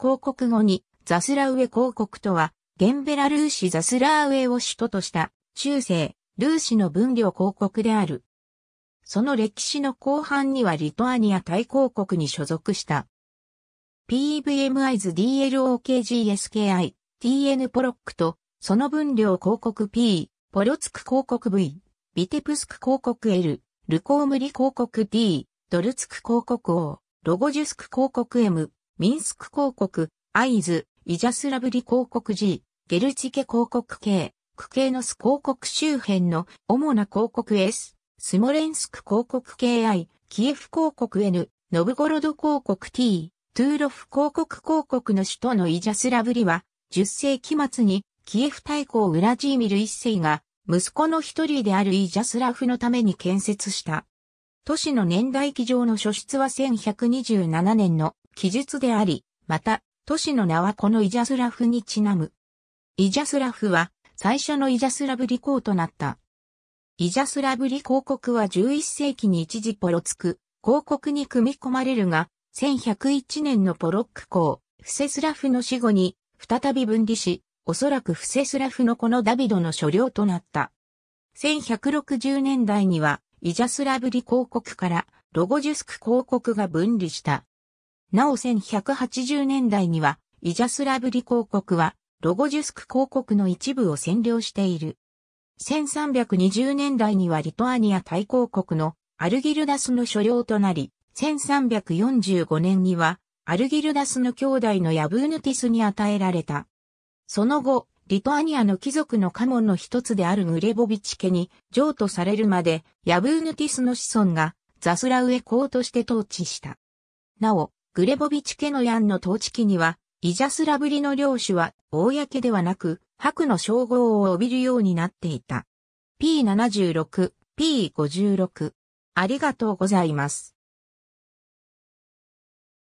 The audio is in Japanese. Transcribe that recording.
公国後にザスラウエ公国とは、ゲンベラルーシザスラーウェを首都とした中世、ルーシの分領公国である。その歴史の後半にはリトアニア大公国に所属した。PVMIs DLOKGSKI TN ポロックと、その分量広告 P、ポロツク広告 V、ビテプスク広告 L、ルコームリ広告 D、ドルツク広告 O、ロゴジュスク広告 M、ミンスク公国、アイズ、イジャスラブリ公国 G、ゲルチケ公国系、クケーノス公国周辺の主な公国 S、スモレンスク公国 KI、キエフ公国 N、ノブゴロド公国 T、トゥーロフ公国公国の首都のイジャスラブリは、10世紀末にキエフ大公ウラジーミル一世が、息子の一人であるイジャスラフのために建設した。都市の年代記上の初出は1127年の記述であり、また、都市の名はこのイジャスラフにちなむ。イジャスラフは、最初のイジャスラブリ公となった。イジャスラブリ公国は11世紀に一時ポロツク、公国に組み込まれるが、1101年のポロック公、フセスラフの死後に、再び分離し、おそらくフセスラフのこのダビドの所領となった。1160年代には、イジャスラブリ公国からロゴジュスク公国が分離した。なお1180年代には、イジャスラブリ公国は、ロゴジュスク公国の一部を占領している。1320年代にはリトアニア大公国のアルギルダスの所領となり、1345年にはアルギルダスの兄弟のヤブーヌティスに与えられた。その後、リトアニアの貴族の家紋の一つであるグレボビチ家に譲渡されるまで、ヤブーヌティスの子孫がザスラウエ公として統治した。なお、グレボビチ・ケノヤンの統治期には、イジャスラブリの領主は、公ではなく、白の称号を帯びるようになっていた。P76、P56。ありがとうございます。